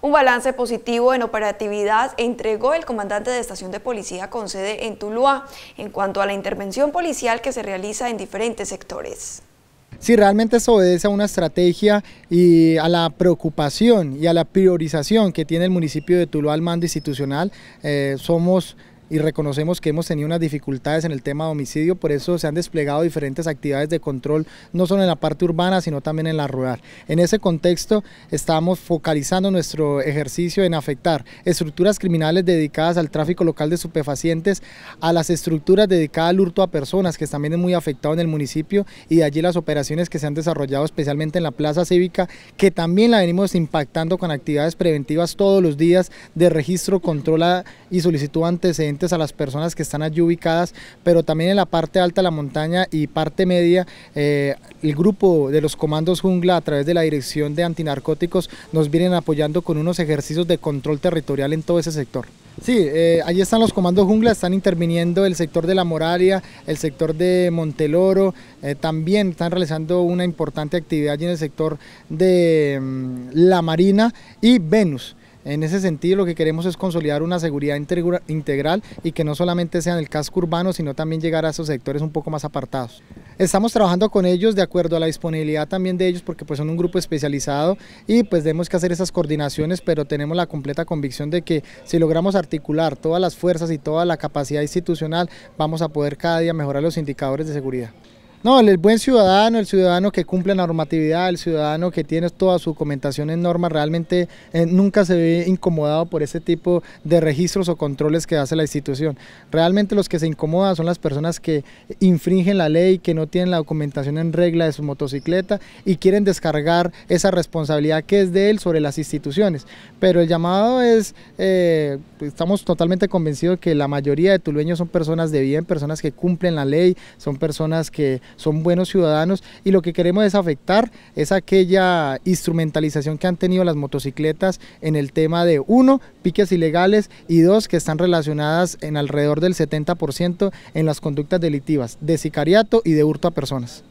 Un balance positivo en operatividad entregó el comandante de estación de policía con sede en Tuluá en cuanto a la intervención policial que se realiza en diferentes sectores si realmente se obedece a una estrategia y a la preocupación y a la priorización que tiene el municipio de Tuluá al mando institucional, eh, somos y reconocemos que hemos tenido unas dificultades en el tema de homicidio, por eso se han desplegado diferentes actividades de control, no solo en la parte urbana, sino también en la rural. En ese contexto estamos focalizando nuestro ejercicio en afectar estructuras criminales dedicadas al tráfico local de supefacientes, a las estructuras dedicadas al hurto a personas, que también es muy afectado en el municipio, y de allí las operaciones que se han desarrollado especialmente en la Plaza Cívica, que también la venimos impactando con actividades preventivas todos los días de registro, control y solicitud antecedente a las personas que están allí ubicadas, pero también en la parte alta de la montaña y parte media, eh, el grupo de los comandos jungla a través de la Dirección de Antinarcóticos nos vienen apoyando con unos ejercicios de control territorial en todo ese sector. Sí, eh, allí están los comandos jungla, están interviniendo el sector de La Moralia, el sector de Monteloro, eh, también están realizando una importante actividad allí en el sector de mm, La Marina y Venus. En ese sentido, lo que queremos es consolidar una seguridad integral y que no solamente sea en el casco urbano, sino también llegar a esos sectores un poco más apartados. Estamos trabajando con ellos de acuerdo a la disponibilidad también de ellos, porque pues son un grupo especializado y pues tenemos que hacer esas coordinaciones, pero tenemos la completa convicción de que si logramos articular todas las fuerzas y toda la capacidad institucional, vamos a poder cada día mejorar los indicadores de seguridad. No, el buen ciudadano, el ciudadano que cumple la normatividad, el ciudadano que tiene toda su documentación en norma, realmente eh, nunca se ve incomodado por ese tipo de registros o controles que hace la institución. Realmente los que se incomodan son las personas que infringen la ley, que no tienen la documentación en regla de su motocicleta y quieren descargar esa responsabilidad que es de él sobre las instituciones. Pero el llamado es, eh, estamos totalmente convencidos que la mayoría de tulueños son personas de bien, personas que cumplen la ley, son personas que son buenos ciudadanos y lo que queremos es afectar es aquella instrumentalización que han tenido las motocicletas en el tema de, uno, piques ilegales y dos, que están relacionadas en alrededor del 70% en las conductas delictivas de sicariato y de hurto a personas.